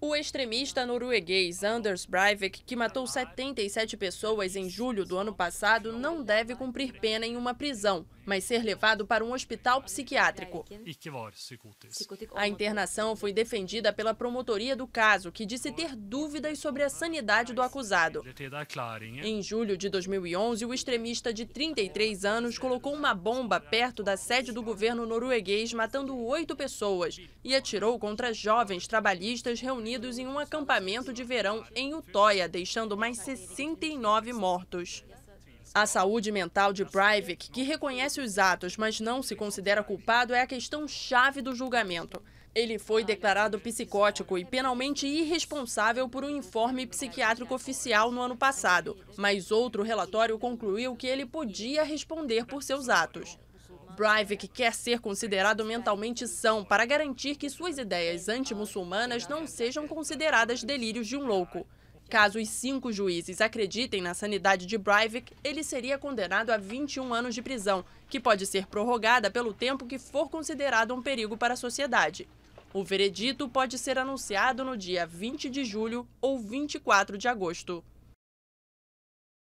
O extremista norueguês Anders Breivik, que matou 77 pessoas em julho do ano passado, não deve cumprir pena em uma prisão mas ser levado para um hospital psiquiátrico. A internação foi defendida pela promotoria do caso, que disse ter dúvidas sobre a sanidade do acusado. Em julho de 2011, o extremista de 33 anos colocou uma bomba perto da sede do governo norueguês, matando oito pessoas, e atirou contra jovens trabalhistas reunidos em um acampamento de verão em Utoia, deixando mais 69 mortos. A saúde mental de Breivik, que reconhece os atos, mas não se considera culpado, é a questão chave do julgamento. Ele foi declarado psicótico e penalmente irresponsável por um informe psiquiátrico oficial no ano passado, mas outro relatório concluiu que ele podia responder por seus atos. Breivik quer ser considerado mentalmente são para garantir que suas ideias antimuçulmanas não sejam consideradas delírios de um louco. Caso os cinco juízes acreditem na sanidade de Breivik, ele seria condenado a 21 anos de prisão, que pode ser prorrogada pelo tempo que for considerado um perigo para a sociedade. O veredito pode ser anunciado no dia 20 de julho ou 24 de agosto.